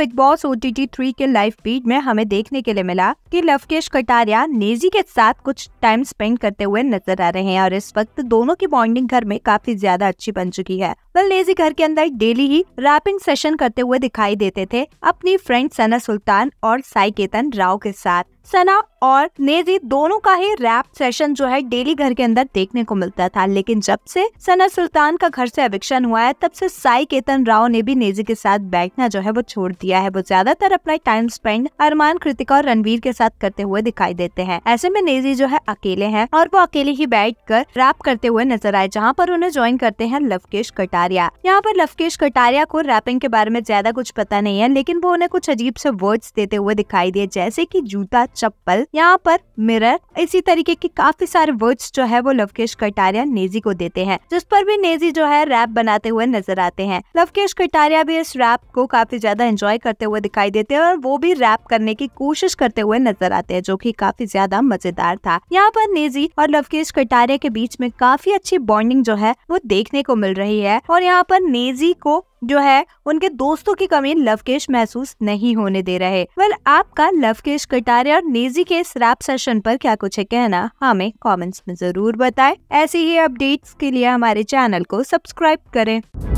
big Boss O T three live लाइव फीड में हमें देखने के लिए मिला कि लवकेश कटारिया नेजी के साथ कुछ टाइम स्पेंड करते हुए नजर आ रहे हैं और इस वक्त दोनों की बॉन्डिंग घर में काफी ज्यादा अच्छी बन चुकी है वह नेजी घर के अंदर डेली ही रैपिंग सेशन करते हुए दिखाई देते थे अपनी फ्रेंड सना सुल्तान और साई केतन राव के साथ सना और नेजी दोनों का ही रैप सेशन जो है डेली घर के अंदर देखने को मिलता था लेकिन जब से सना सुल्तान का घर से एविक्शन हुआ है तब से साई केतन राव ने भी नेजी के साथ बैठना जो है वो छोड़ दिया है वो ज्यादातर अपना टाइम स्पेंड अरमान कृतिका और रणवीर के साथ करते हुए दिखाई देते हैं ऐसे में नेजी जो है अकेले है और वो अकेले ही बैठ कर रैप करते हुए नजर आए जहाँ पर उन्हें ज्वाइन करते हैं लवकेश कटारिया यहाँ पर लवकेश कटारिया को रैपिंग के बारे में ज्यादा कुछ पता नहीं है लेकिन वो उन्हें कुछ अजीब से वर्ड्स देते हुए दिखाई दिए जैसे की जूता चप्पल यहाँ पर मिरर इसी तरीके के काफी सारे वर्ड्स जो है वो लवकेश कटारिया नेजी को देते हैं जिस पर भी नेजी जो है रैप बनाते हुए नजर आते हैं लवकेश कटारिया भी इस रैप को काफी ज्यादा एंजॉय करते हुए दिखाई देते हैं और वो भी रैप करने की कोशिश करते हुए नजर आते हैं जो की काफी ज्यादा मजेदार था यहाँ पर नेजी और लवकेश कटारिया के बीच में काफी अच्छी बॉन्डिंग जो है वो देखने को मिल रही है और यहाँ पर नेजी को जो है उनके दोस्तों की कमी लवकेश महसूस नहीं होने दे रहे वेल आपका लवकेश कटारे और नेजी के इस रैप सेशन पर क्या कुछ है कहना हमें कमेंट्स में जरूर बताएं ऐसी ही अपडेट्स के लिए हमारे चैनल को सब्सक्राइब करें